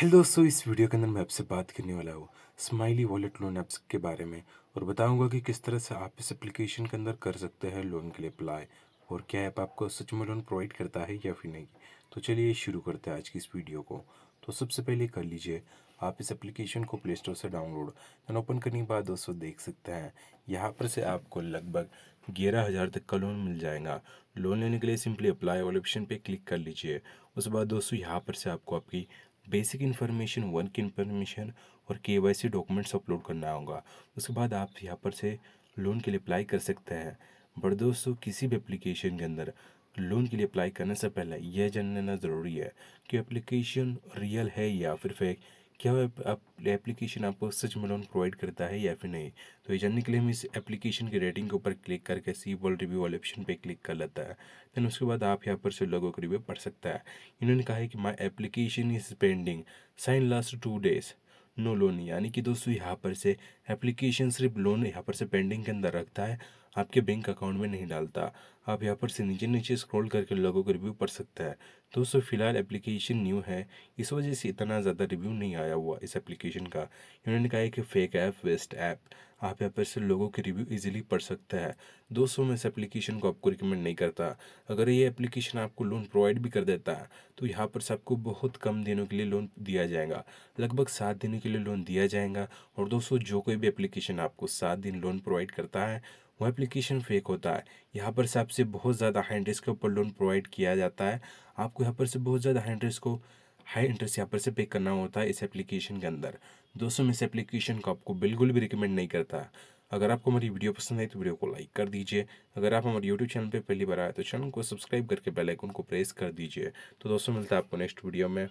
hello दोस्तों इस video के अंदर मैं आपसे बात करने वाला हूँ स्माइली वॉलेट लोन ऐप्स के बारे में और बताऊंगा कि किस तरह से आप इस एप्लीकेशन के अंदर कर सकते हैं लोन के लिए अप्लाई और क्या ऐप आपको सच में लोन प्रोवाइड करता है या फिर नहीं तो चलिए शुरू करते हैं आज की इस वीडियो को तो सबसे पहले कर लीजिए आप इस एप्लीकेशन को प्ले स्टोर से डाउनलोड एंड ओपन करने के बाद दोस्तों देख सकते हैं यहाँ पर से आपको लगभग ग्यारह हज़ार तक का लोन मिल जाएगा लोन लेने के लिए सिंपली अप्लाई वाले ऑप्शन पे क्लिक कर लीजिए उसके बाद दोस्तों यहाँ पर से आपको आपकी बेसिक इन्फॉर्मेशन वर्क इन्फॉर्मेशन और के डॉक्यूमेंट्स अपलोड करना होगा उसके बाद आप यहाँ पर से लोन के लिए अप्लाई कर सकते हैं बट दोस्तों किसी भी एप्लीकेशन के अंदर लोन के लिए अप्लाई करने से पहले यह जान लेना ज़रूरी है कि एप्लीकेशन रियल है या फिर फेक क्या एप्लीकेशन आपको सच में लोन प्रोवाइड करता है या फिर नहीं तो ये जानने के लिए हम इस एप्लीकेशन के रेटिंग के ऊपर क्लिक करके सी वर्ल्ड रिव्यू वाले ऑप्शन पे क्लिक कर लेता है देन उसके बाद आप यहाँ पर से लोगों का रिव्यू पढ़ सकता है इन्होंने कहा है कि my application is pending since last two days no loan यानी कि दोस्तों यहाँ पर से एप्लीकेशन सिर्फ लोन यहाँ पर से पेंडिंग के अंदर रखता है आपके बैंक अकाउंट में नहीं डालता आप यहाँ पर से नीचे नीचे स्क्रॉल करके लोगों का रिव्यू पढ़ सकता है दोस्तों फिलहाल एप्लीकेशन न्यू है इस वजह से इतना ज़्यादा रिव्यू नहीं आया हुआ इस एप्लीकेशन का इन्होंने कहा है कि फेक ऐप वेस्ट ऐप आप यहाँ पर से लोगों के रिव्यू इजीली पढ़ सकता है दोस्तों मैं इस एप्लीकेशन को आपको रिकमेंड नहीं करता अगर ये एप्लीकेशन आपको लोन प्रोवाइड भी कर देता है तो यहाँ पर से आपको बहुत कम दिनों के लिए लोन दिया जाएगा लगभग सात दिनों के लिए लोन दिया जाएगा और दोस्तों जो कोई भी एप्लीकेशन आपको सात दिन लोन प्रोवाइड करता है वो एप्लीकेशन फेक होता है यहाँ पर से आपसे बहुत ज़्यादा हाई इंटरेस्ट के ऊपर लोन प्रोवाइड किया जाता है आपको यहाँ पर से बहुत ज़्यादा हाई इंटरेस्ट को हाई इंटरेस्ट यहाँ पर से पे करना होता है इस एप्लीकेशन के अंदर दोस्तों मैं इस एप्लीकेशन को आपको बिल्कुल भी रिकमेंड नहीं करता अगर आपको हमारी वीडियो पसंद आई तो वीडियो को लाइक कर दीजिए अगर आप हमारे यूट्यूब चैनल पर पहली बार आए तो चैनल को सब्सक्राइब करके बेलाइकन को प्रेस कर दीजिए तो दोस्तों मिलता है आपको नेक्स्ट वीडियो में